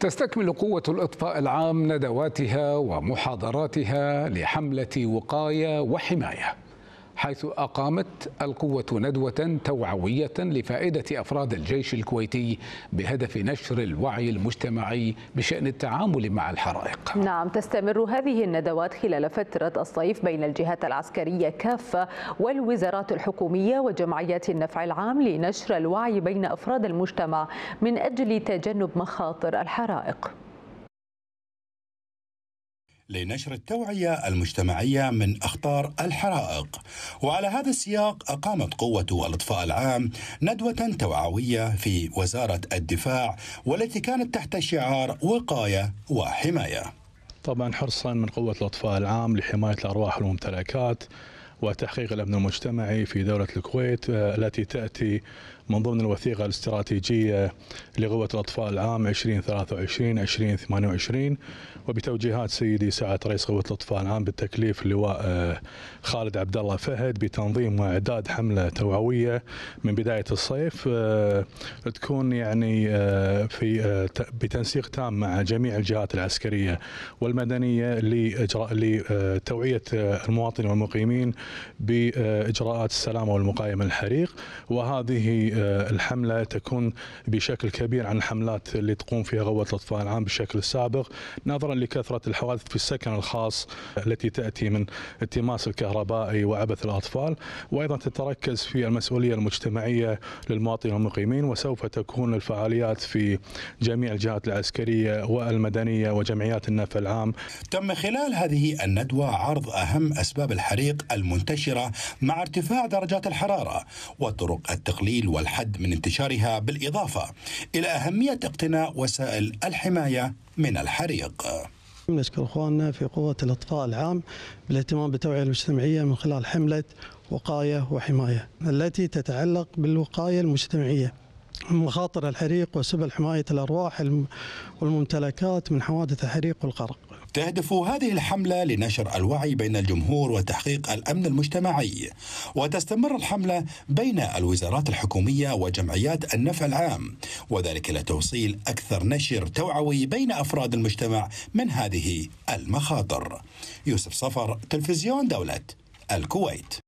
تستكمل قوة الإطفاء العام ندواتها ومحاضراتها لحملة وقاية وحماية حيث أقامت القوة ندوة توعوية لفائدة أفراد الجيش الكويتي بهدف نشر الوعي المجتمعي بشأن التعامل مع الحرائق نعم تستمر هذه الندوات خلال فترة الصيف بين الجهات العسكرية كافة والوزارات الحكومية وجمعيات النفع العام لنشر الوعي بين أفراد المجتمع من أجل تجنب مخاطر الحرائق لنشر التوعية المجتمعية من أخطار الحرائق وعلى هذا السياق أقامت قوة الإطفاء العام ندوة توعوية في وزارة الدفاع والتي كانت تحت شعار وقاية وحماية طبعا حرصا من قوة الإطفاء العام لحماية الأرواح والممتلكات وتحقيق الأمن المجتمعي في دولة الكويت آه، التي تأتي من ضمن الوثيقة الاستراتيجية آه، لقوة الأطفاء العام 2023-2028 وبتوجيهات سيدي سعة رئيس قوة الأطفاء العام بالتكليف اللواء آه، خالد عبد الله فهد بتنظيم وإعداد حملة توعوية من بداية الصيف تكون يعني في بتنسيق تام مع جميع الجهات العسكرية والمدنية لإجراء لتوعية المواطنين والمقيمين باجراءات السلامه والمقايمه الحريق وهذه آه، الحمله تكون بشكل كبير عن الحملات اللي تقوم فيها غوه الاطفاء العام بشكل سابق نظرا لكثره الحوادث في السكن الخاص التي تاتي من التماس الكهربائي وعبث الاطفال وايضا تتركز في المسؤوليه المجتمعيه للمواطنين والمقيمين وسوف تكون الفعاليات في جميع الجهات العسكريه والمدنيه وجمعيات النفع العام تم خلال هذه الندوه عرض اهم اسباب الحريق الم المنتشرة مع ارتفاع درجات الحرارة وطرق التقليل والحد من انتشارها بالإضافة إلى أهمية اقتناء وسائل الحماية من الحريق نشكر اخواننا في قوه الاطفاء العام بالاهتمام بالتوعيه المجتمعيه من خلال حمله وقايه وحمايه التي تتعلق بالوقايه المجتمعيه مخاطر الحريق وسبل حمايه الارواح والممتلكات من حوادث الحريق والغرق تهدف هذه الحملة لنشر الوعي بين الجمهور وتحقيق الأمن المجتمعي وتستمر الحملة بين الوزارات الحكومية وجمعيات النفع العام وذلك لتوصيل أكثر نشر توعوي بين أفراد المجتمع من هذه المخاطر يوسف صفر تلفزيون دولة الكويت